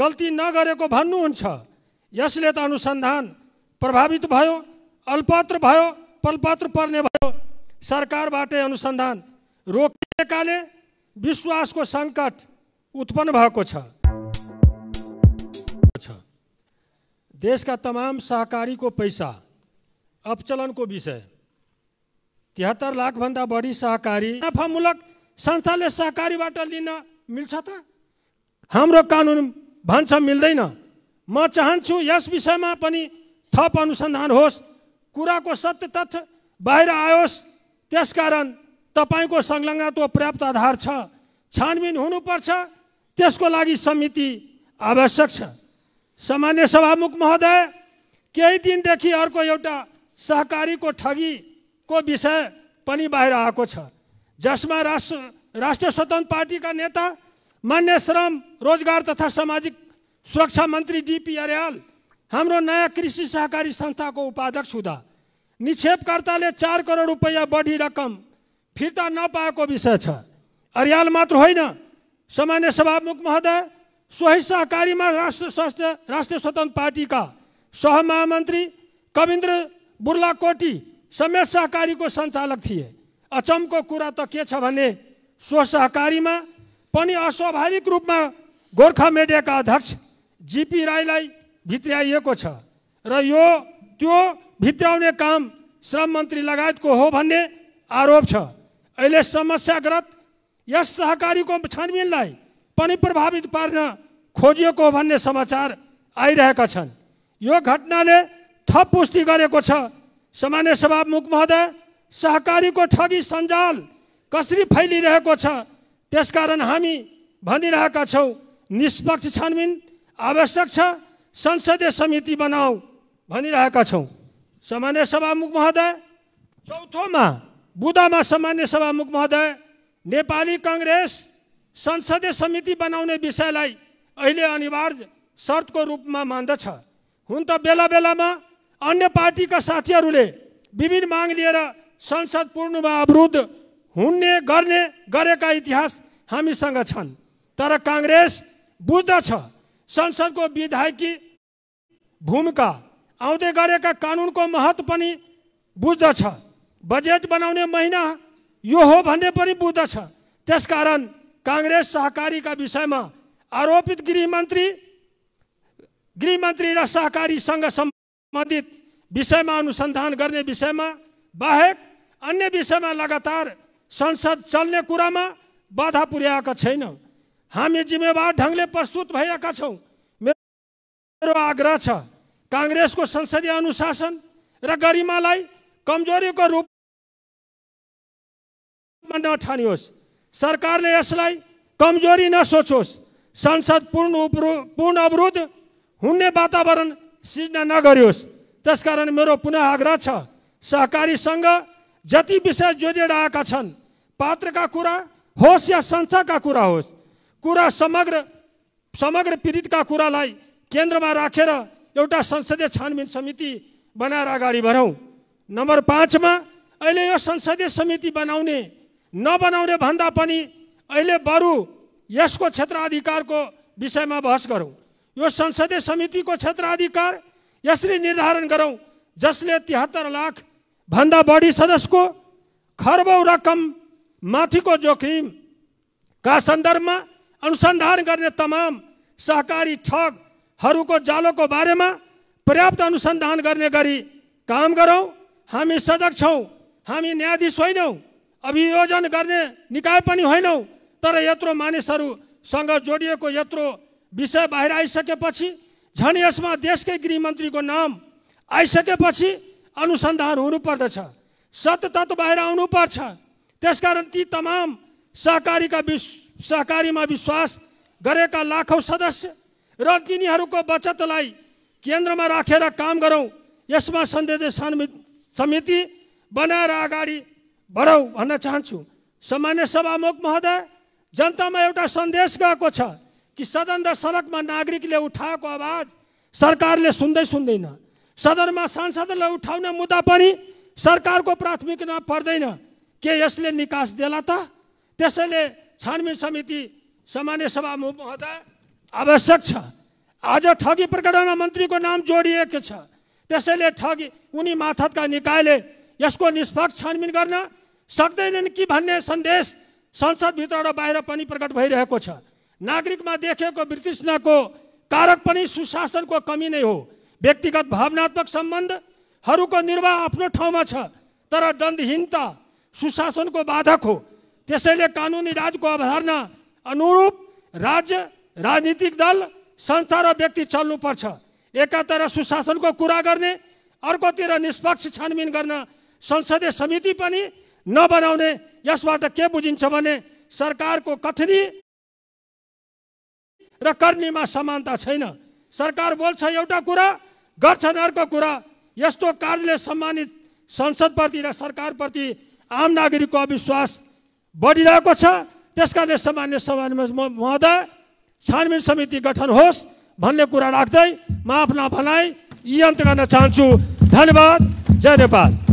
गल्ती नगरेको भन्नुहुन्छ यसले त अनुसन्धान प्रभावित भयो अल्पत्र भयो पलपत्र पर्ने भयो सरकारबाटै अनुसन्धान रोकिएकाले विश्वासको सङ्कट उत्पन्न भएको छ देशका तमाम सहकारीको पैसा अपचलनको विषय तिहत्तर लाखभन्दा बढी सहकारी नाफामूलक संस्थाले सहकारीबाट लिन मिल्छ त हाम्रो कानुन भन्छ मिल्दैन म चाहन्छु यस विषयमा पनि थप अनुसन्धान होस् कुराको सत्य तथ्य बाहिर आयोस् त्यसकारण तपाईँको संलग्नत्व पर्याप्त आधार छ छानबिन हुनुपर्छ त्यसको लागि समिति आवश्यक छ सामान्य सभामुख महोदय केही दिनदेखि अर्को एउटा सहकारीको ठगीको विषय पनि बाहिर आएको छ जसमा राष्ट्र राष्ट्रिय स्वतन्त्र पार्टीका नेता मान्य श्रम रोजगार तथा सामाजिक सुरक्षा मन्त्री डिपी अर्याल हाम्रो नयाँ कृषि सहकारी संस्थाको उपाध्यक्ष हुँदा निक्षेपकर्ताले चार करोड रुपियाँ बढी रकम फिर्ता नपाएको विषय छ अर्याल मात्र होइन सामान्य सभामुख महोदय सोही सहकारीमा राष्ट्र स्वास्थ्य राष्ट्रिय स्वतन्त्र पार्टीका सहमहामन्त्री कविन्द्र बुर्लाकोटी समेत सहकारीको सञ्चालक थिए अचम्मको कुरा त के छ भने सो सहकारीमा पनि अस्वाभाविक रूपमा गोर्खा मिडियाका अध्यक्ष जिपी राईलाई भित्र्याइएको छ र यो त्यो भित्राउने काम श्रम मन्त्री लगायतको हो भन्ने आरोप छ अहिले समस्याग्रस्त यस सहकारीको छानबिनलाई पनि प्रभावित पार्न खोजिएको भन्ने समाचार आइरहेका छन् यो घटनाले थप पुष्टि गरेको छ सामान्य सभामुख महोदय सहकारीको ठगी सञ्जाल कसरी फैलिरहेको छ त्यसकारण हामी भनिरहेका छौँ निष्पक्ष छानबिन आवश्यक छ संसदीय समिति बनाऊ भनिरहेका छौँ सामान्य सभामुख महोदय चौथोमा बुधमा सामान्य सभामुख महोदय नेपाली कङ्ग्रेस संसदीय समिति बनाउने विषयलाई अहिले अनिवार्य शर्तको रूपमा मान्दछ हुन त बेला बेलामा अन्य पार्टीका साथीहरूले विभिन्न माग लिएर संसद पूर्णमा अवरुद्ध हुने गर्ने गरेका इतिहास हामीसँग छन् तर काङ्ग्रेस बुझ्दछ संसदको विधायकी भूमिका आउँदै गरेका कानुनको महत्त्व पनि बुझ्दछ बजेट बनाउने महिना यो हो भन्ने पनि बुझ्दछ त्यसकारण काङ्ग्रेस सहकारीका विषयमा आरोपित गृहमन्त्री गृहमन्त्री र सहकारीसँग सम्बन्धित विषयमा अनुसन्धान गर्ने विषयमा बाहेक अन्य विषयमा लगातार संसद चल्ने कुरामा बाधा पुर्याएका छैन हामी जिम्मेवार ढङ्गले प्रस्तुत भएका छौँ मेरो आग्रह छ काङ्ग्रेसको संसदीय अनुशासन र गरिमालाई कमजोरीको रूपमा नठानियोस् सरकारले यसलाई कमजोरी नसोचोस् संसद पूर्ण पूर्ण अवरोध हुने वातावरण सिर्जना नगरियोस् त्यसकारण मेरो पुनः आग्रह छ सहकारीसँग जति विषय जोडिएर आएका छन् पात्रका कुरा होस् या संस्थाका कुरा होस् कुरा समग्र समग्र पीडितका कुरालाई केन्द्रमा राखेर रा, एउटा संसदीय छानबिन समिति बनाएर अगाडि बढौँ नम्बर पाँचमा अहिले यो संसदीय समिति बनाउने नबनाउने भन्दा पनि अहिले बरु यसको क्षेत्राधिकारको विषयमा बहस गरौँ यो संसदीय समितिको क्षेत्राधिकार यसरी निर्धारण गरौँ जसले तिहत्तर लाख भन्दा बढी सदस्यको खर्बौँ रकम माथिको जोखिमका सन्दर्भमा अनुसन्धान गर्ने तमाम सहकारी ठगहरूको जालोको बारेमा पर्याप्त अनुसन्धान गर्ने गरी काम गरौँ हामी सजग छौँ हामी न्यायाधीश होइनौँ अभियोजन गर्ने निकाय पनि होइनौँ तर यत्रो मानिसहरूसँग जोडिएको यत्रो विषय बाहिर आइसकेपछि झन् यसमा देशकै गृहमन्त्रीको नाम आइसकेपछि अनुसन्धान हुनुपर्दछ सत तत्त्व बाहिर आउनुपर्छ त्यसकारण ती तमाम सहकारीका विश सहकारीमा विश्वास गरेका लाखौँ सदस्य र तिनीहरूको बचतलाई केन्द्रमा राखेर काम गरौँ यसमा सन्देश समिति बनाएर अगाडि बढौँ भन्न चाहन्छु सामान्य सभामुख महोदय जनतामा एउटा सन्देश गएको छ कि सदन र सडकमा नागरिकले उठाएको आवाज सरकारले सुन्दै सुन्दैन सदनमा सांसदले उठाउने मुद्दा पनि सरकारको प्राथमिकता पर्दैन के यसले निकास देला त त्यसैले छानबिन समिति सामान्य सभा हुँदा आवश्यक छ आज ठगी प्रकरणमा मन्त्रीको नाम जोडिएको छ त्यसैले ठगी उनी माथतका निकायले यसको निष्पक्ष छानबिन गर्न सक्दैनन् कि भन्ने सन्देश संसदभित्र र बाहिर पनि प्रकट भइरहेको छ नागरिकमा देखिएको वितृष्णको कारक पनि सुशासनको कमी नै हो व्यक्तिगत भावनात्मक सम्बन्धहरूको निर्वाह आफ्नो ठाउँमा छ तर दण्डहीनता सुशासनको बाधक हो त्यसैले कानुनी राजको अवधारणा अनुरूप राज्य राजनीतिक दल संस्था र व्यक्ति चल्नुपर्छ एकातिर सुशासनको कुरा गर्ने अर्कोतिर निष्पक्ष छानबिन गर्न संसदीय समिति पनि नबनाउने यसबाट के बुझिन्छ भने सरकारको कथनी र कर्मीमा समानता छैन सरकार बोल्छ एउटा कुरा गर्छन् अर्को कुरा यस्तो कार्यले सम्मानित संसदप्रति र सरकारप्रति आम नागरिकको अविश्वास बढिरहेको छ त्यसकारणले कारणले सामान्य सभामा म छानबिन समिति गठन होस् भन्ने कुरा राख्दै म आफ्ना भनाइ यी अन्त गर्न चाहन्छु धन्यवाद जय नेपाल